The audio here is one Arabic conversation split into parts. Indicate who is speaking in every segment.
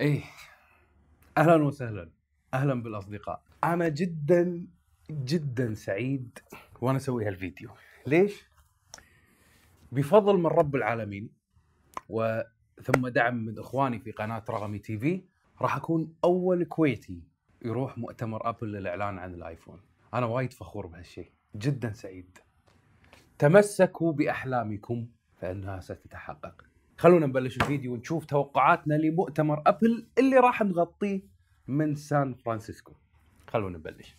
Speaker 1: ايه اهلا وسهلا اهلا بالاصدقاء انا جدا جدا سعيد وانا اسوي هالفيديو ليش بفضل من رب العالمين وثم دعم من اخواني في قناه رغمي تي في راح اكون اول كويتي يروح مؤتمر ابل للاعلان عن الايفون انا وايد فخور بهالشيء جدا سعيد تمسكوا باحلامكم فانها ستتحقق خلونا نبلش الفيديو ونشوف توقعاتنا لمؤتمر ابل اللي راح نغطيه من سان فرانسيسكو خلونا نبلش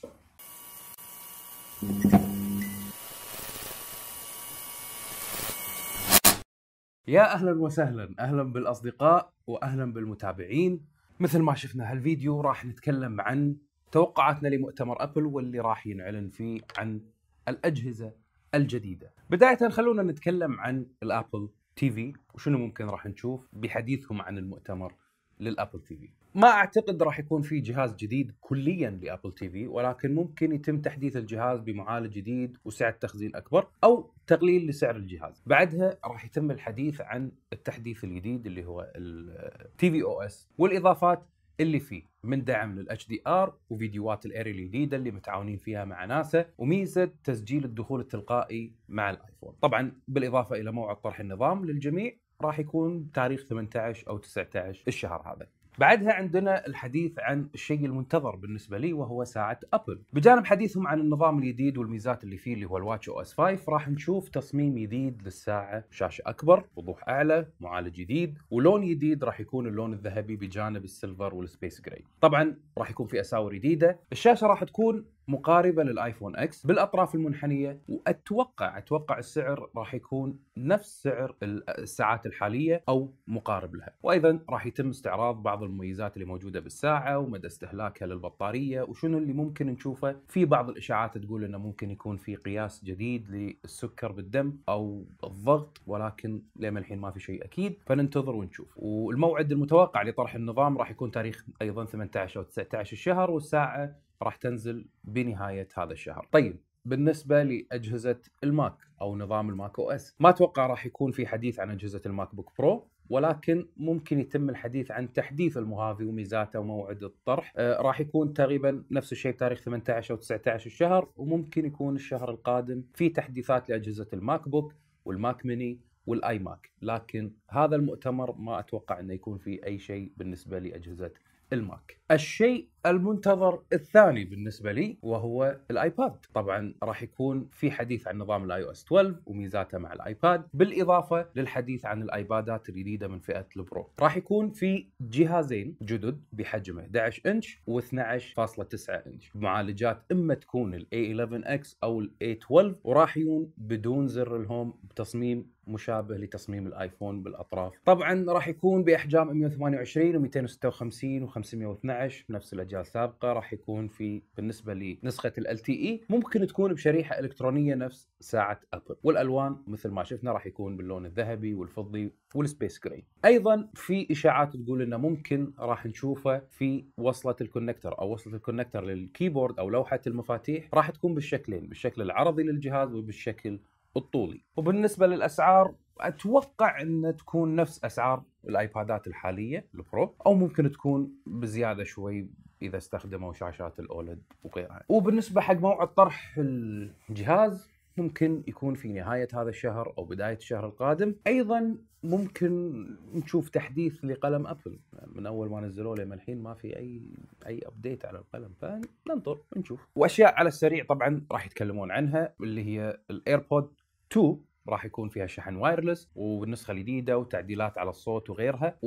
Speaker 1: يا اهلا وسهلا اهلا بالاصدقاء واهلا بالمتابعين مثل ما شفنا هالفيديو راح نتكلم عن توقعاتنا لمؤتمر ابل واللي راح ينعلن فيه عن الاجهزه الجديده بدايه خلونا نتكلم عن الابل تي في وشنو ممكن راح نشوف بحديثهم عن المؤتمر للابل تي في ما اعتقد راح يكون في جهاز جديد كليا لابل تي في ولكن ممكن يتم تحديث الجهاز بمعالج جديد وسعه تخزين اكبر او تقليل لسعر الجهاز بعدها راح يتم الحديث عن التحديث الجديد اللي هو التي في او اس والاضافات اللي فيه من دعم للاتش دي ار وفيديوهات الاري الجديده اللي متعاونين فيها مع ناسا وميزه تسجيل الدخول التلقائي مع الايفون طبعا بالاضافه الى موعد طرح النظام للجميع راح يكون تاريخ 18 او 19 الشهر هذا بعدها عندنا الحديث عن الشيء المنتظر بالنسبة لي وهو ساعة أبل بجانب حديثهم عن النظام الجديد والميزات اللي فيه اللي هو الواتش او اس 5 راح نشوف تصميم جديد للساعة شاشة أكبر وضوح أعلى معالج جديد ولون جديد راح يكون اللون الذهبي بجانب السيلفر والسبيس جراي طبعا راح يكون في أساور جديدة الشاشة راح تكون مقاربه للايفون اكس بالاطراف المنحنيه واتوقع اتوقع السعر راح يكون نفس سعر الساعات الحاليه او مقارب لها وايضا راح يتم استعراض بعض المميزات اللي موجوده بالساعه ومدى استهلاكها للبطاريه وشنو اللي ممكن نشوفه في بعض الاشاعات تقول انه ممكن يكون في قياس جديد للسكر بالدم او الضغط ولكن لما الحين ما في شيء اكيد فننتظر ونشوف والموعد المتوقع لطرح النظام راح يكون تاريخ ايضا 18 او 19 الشهر والساعه راح تنزل بنهايه هذا الشهر طيب بالنسبه لاجهزه الماك او نظام الماك او اس ما اتوقع راح يكون في حديث عن اجهزه الماك بوك برو ولكن ممكن يتم الحديث عن تحديث المهافي وميزاته وموعد الطرح آه راح يكون تقريبا نفس الشيء بتاريخ 18 او 19 الشهر وممكن يكون الشهر القادم في تحديثات لاجهزه الماك بوك والماك ميني والاي ماك لكن هذا المؤتمر ما اتوقع انه يكون في اي شيء بالنسبه لاجهزه الماك الشيء المنتظر الثاني بالنسبه لي وهو الايباد طبعا راح يكون في حديث عن نظام الاي او اس 12 وميزاته مع الايباد بالاضافه للحديث عن الايبادات الجديده من فئه البرو راح يكون في جهازين جدد بحجم 11 انش و12.9 انش معالجات اما تكون a 11 اكس او a 12 وراح يكون بدون زر الهوم بتصميم مشابه لتصميم الايفون بالاطراف طبعا راح يكون باحجام 128 و256 و 512 بنفس الاجيال السابقه راح يكون في بالنسبه لنسخه ال تي اي e. ممكن تكون بشريحه الكترونيه نفس ساعه ابل والالوان مثل ما شفنا راح يكون باللون الذهبي والفضي والسبيس جراي ايضا في اشاعات تقول انه ممكن راح نشوفه في وصله الكونكتر او وصله الكونكتر للكيبورد او لوحه المفاتيح راح تكون بالشكلين بالشكل العرضي للجهاز وبالشكل الطولي وبالنسبه للاسعار اتوقع ان تكون نفس اسعار الايبادات الحاليه البرو او ممكن تكون بزياده شوي اذا استخدموا شاشات الاولد وغيرها وبالنسبه حق موعد طرح الجهاز ممكن يكون في نهاية هذا الشهر أو بداية الشهر القادم أيضا ممكن نشوف تحديث لقلم أبل من أول ما نزلوه لما الحين ما في أي أي أبديت على القلم فننطر نشوف وأشياء على السريع طبعا راح يتكلمون عنها اللي هي الإيربود 2 راح يكون فيها شحن وايرلس والنسخه الجديده وتعديلات على الصوت وغيرها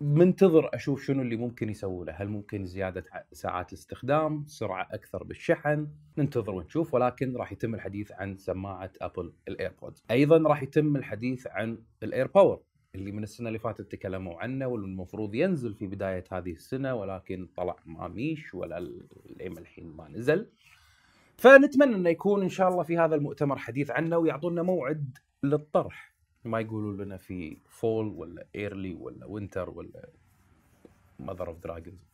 Speaker 1: ومنتظر اشوف شنو اللي ممكن يسوونه هل ممكن زياده ساعات الاستخدام سرعه اكثر بالشحن ننتظر ونشوف ولكن راح يتم الحديث عن سماعه ابل الايربودز ايضا راح يتم الحديث عن الاير باور اللي من السنه اللي فاتت تكلموا عنه والمفروض ينزل في بدايه هذه السنه ولكن طلع ما ميش ولا لين الحين ما نزل فنتمنى انه يكون ان شاء الله في هذا المؤتمر حديث عنه ويعطونا موعد للطرح ما يقولوا لنا في فول ولا ايرلي ولا وينتر ولا ماذر اوف دراجونز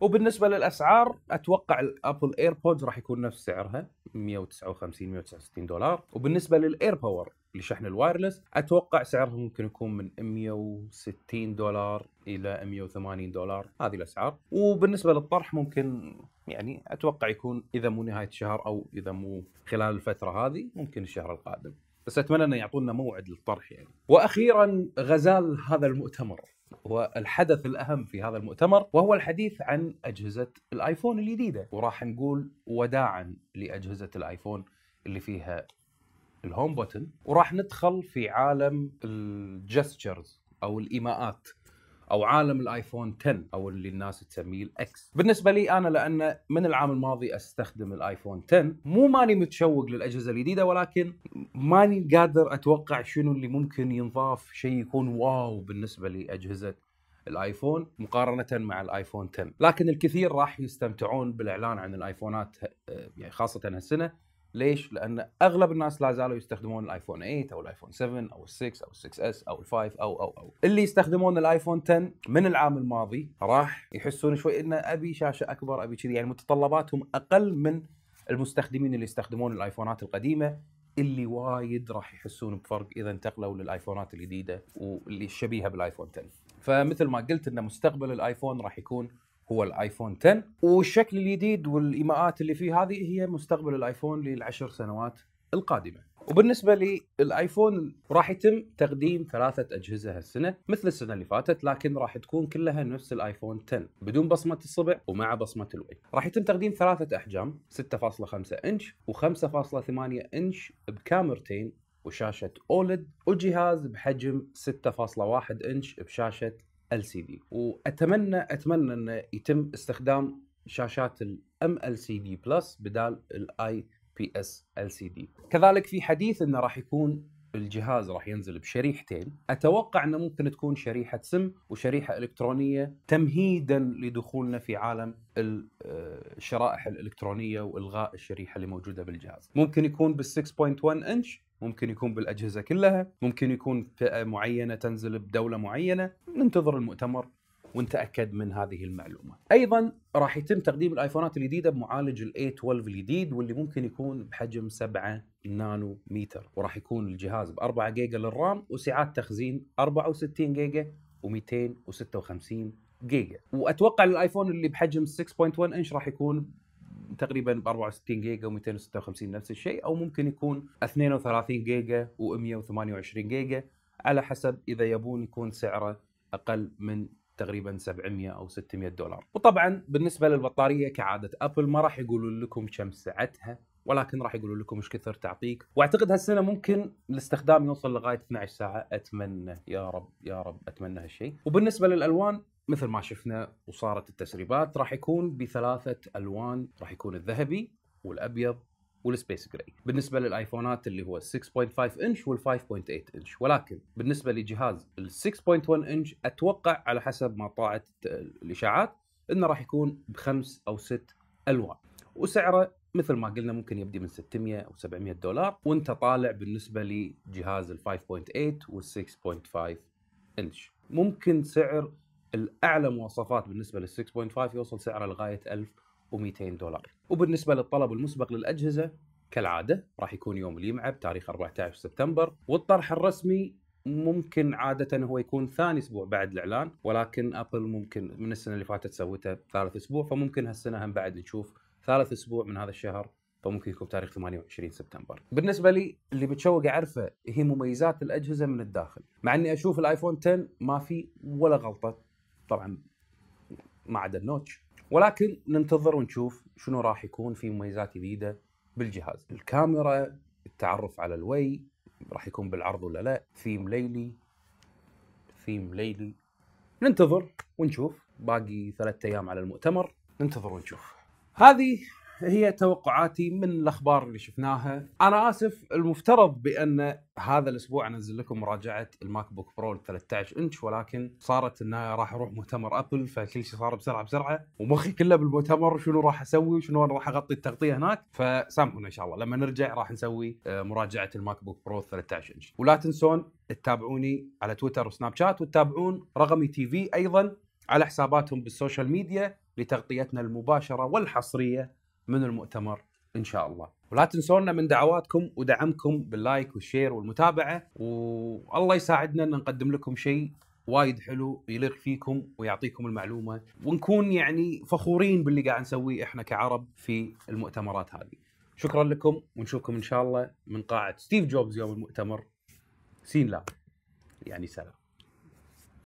Speaker 1: وبالنسبه للاسعار اتوقع الابل ايربودز راح يكون نفس سعرها 159 169 دولار وبالنسبه للاير باور لشحن الوايرلس اتوقع سعرها ممكن يكون من 160 دولار الى 180 دولار هذه الاسعار وبالنسبه للطرح ممكن يعني اتوقع يكون اذا مو نهايه الشهر او اذا مو خلال الفتره هذه ممكن الشهر القادم بس اتمنى انه يعطونا موعد للطرح يعني واخيرا غزال هذا المؤتمر والحدث الاهم في هذا المؤتمر وهو الحديث عن اجهزه الايفون الجديده وراح نقول وداعا لاجهزه الايفون اللي فيها الهوم بوتن وراح ندخل في عالم الجستشرز او الايماءات او عالم الايفون 10 او اللي الناس تسميه الاكس بالنسبه لي انا لان من العام الماضي استخدم الايفون 10 مو ماني متشوق للاجهزه الجديده ولكن ماني قادر اتوقع شنو اللي ممكن ينضاف شيء يكون واو بالنسبه لاجهزه الايفون مقارنه مع الايفون 10 لكن الكثير راح يستمتعون بالاعلان عن الايفونات آه، يعني خاصه هالسنه ليش؟ لان اغلب الناس لا زالوا يستخدمون الايفون 8 او الايفون 7 او ال 6 او ال 6 اس او ال 5 او او او اللي يستخدمون الايفون 10 من العام الماضي راح يحسون شوي ان ابي شاشه اكبر ابي كذي يعني متطلباتهم اقل من المستخدمين اللي يستخدمون الايفونات القديمه اللي وايد راح يحسون بفرق اذا انتقلوا للايفونات الجديده واللي شبيهه بالايفون 10 فمثل ما قلت ان مستقبل الايفون راح يكون هو الايفون 10 والشكل الجديد والايماءات اللي فيه هذه هي مستقبل الايفون للعشر سنوات القادمه وبالنسبه للايفون راح يتم تقديم ثلاثه اجهزه هالسنه مثل السنه اللي فاتت لكن راح تكون كلها نفس الايفون 10 بدون بصمه الصبع ومع بصمه الوجه راح يتم تقديم ثلاثه احجام 6.5 انش و5.8 انش بكاميرتين وشاشه اولد وجهاز بحجم 6.1 انش بشاشه ال سي دي واتمنى اتمنى انه يتم استخدام شاشات الام ال سي دي بلس بدال الاي بي اس ال سي دي كذلك في حديث انه راح يكون الجهاز راح ينزل بشريحتين اتوقع انه ممكن تكون شريحه سم وشريحه الكترونيه تمهيدا لدخولنا في عالم الشرائح آه، الالكترونيه والغاء الشريحه اللي موجوده بالجهاز ممكن يكون بال 6.1 انش ممكن يكون بالاجهزه كلها ممكن يكون فئه معينه تنزل بدوله معينه ننتظر المؤتمر ونتاكد من هذه المعلومه. ايضا راح يتم تقديم الايفونات الجديده بمعالج a 12 الجديد واللي ممكن يكون بحجم 7 نانو متر وراح يكون الجهاز ب 4 جيجا للرام وسعات تخزين 64 جيجا و256 جيجا واتوقع الايفون اللي بحجم 6.1 انش راح يكون تقريبا ب 64 جيجا و256 نفس الشيء او ممكن يكون 32 جيجا و128 جيجا على حسب اذا يبون يكون سعره اقل من تقريبا 700 او 600 دولار وطبعا بالنسبه للبطاريه كعاده ابل ما راح يقولون لكم كم سعتها ولكن راح يقولون لكم ايش كثر تعطيك واعتقد هالسنه ممكن الاستخدام يوصل لغايه 12 ساعه اتمنى يا رب يا رب اتمنى هالشيء وبالنسبه للالوان مثل ما شفنا وصارت التسريبات راح يكون بثلاثه الوان راح يكون الذهبي والابيض والسبيس جراي بالنسبه للايفونات اللي هو 6.5 انش وال5.8 انش ولكن بالنسبه لجهاز ال6.1 انش اتوقع على حسب ما طاعت الاشاعات انه راح يكون بخمس او ست الوان وسعره مثل ما قلنا ممكن يبدي من 600 او 700 دولار وانت طالع بالنسبه لجهاز ال5.8 وال6.5 انش ممكن سعر الاعلى مواصفات بالنسبه لل 6.5 يوصل سعره لغايه 1200 دولار وبالنسبه للطلب المسبق للاجهزه كالعاده راح يكون يوم الجمعه بتاريخ 14 سبتمبر والطرح الرسمي ممكن عادة هو يكون ثاني اسبوع بعد الاعلان ولكن ابل ممكن من السنه اللي فاتت سوته ثالث اسبوع فممكن هالسنه هم بعد نشوف ثالث اسبوع من هذا الشهر فممكن يكون تاريخ 28 سبتمبر. بالنسبه لي اللي بتشوق اعرفه هي مميزات الاجهزه من الداخل، مع اني اشوف الايفون 10 ما في ولا غلطه طبعا ما عدا النوتش ولكن ننتظر ونشوف شنو راح يكون في مميزات جديده بالجهاز الكاميرا التعرف على الوي راح يكون بالعرض ولا لا ثيم ليلي ثيم ليلي ننتظر ونشوف باقي ثلاثة ايام على المؤتمر ننتظر ونشوف هذه هي توقعاتي من الاخبار اللي شفناها انا اسف المفترض بان هذا الاسبوع انزل لكم مراجعه الماك بوك برو 13 انش ولكن صارت انه راح اروح مؤتمر ابل فكل شيء صار بسرعه بسرعه ومخي كله بالمؤتمر شنو راح اسوي وشنو راح اغطي التغطيه هناك فسامحونا ان شاء الله لما نرجع راح نسوي آه، مراجعه الماك بوك برو 13 انش ولا تنسون تتابعوني على تويتر وسناب شات وتتابعون رقمي تي في ايضا على حساباتهم بالسوشيال ميديا لتغطيتنا المباشره والحصريه من المؤتمر ان شاء الله ولا تنسونا من دعواتكم ودعمكم باللايك والشير والمتابعه والله يساعدنا ان نقدم لكم شيء وايد حلو يليق فيكم ويعطيكم المعلومه ونكون يعني فخورين باللي قاعد نسويه احنا كعرب في المؤتمرات هذه. شكرا لكم ونشوفكم ان شاء الله من قاعه ستيف جوبز يوم المؤتمر سين لا يعني سلام.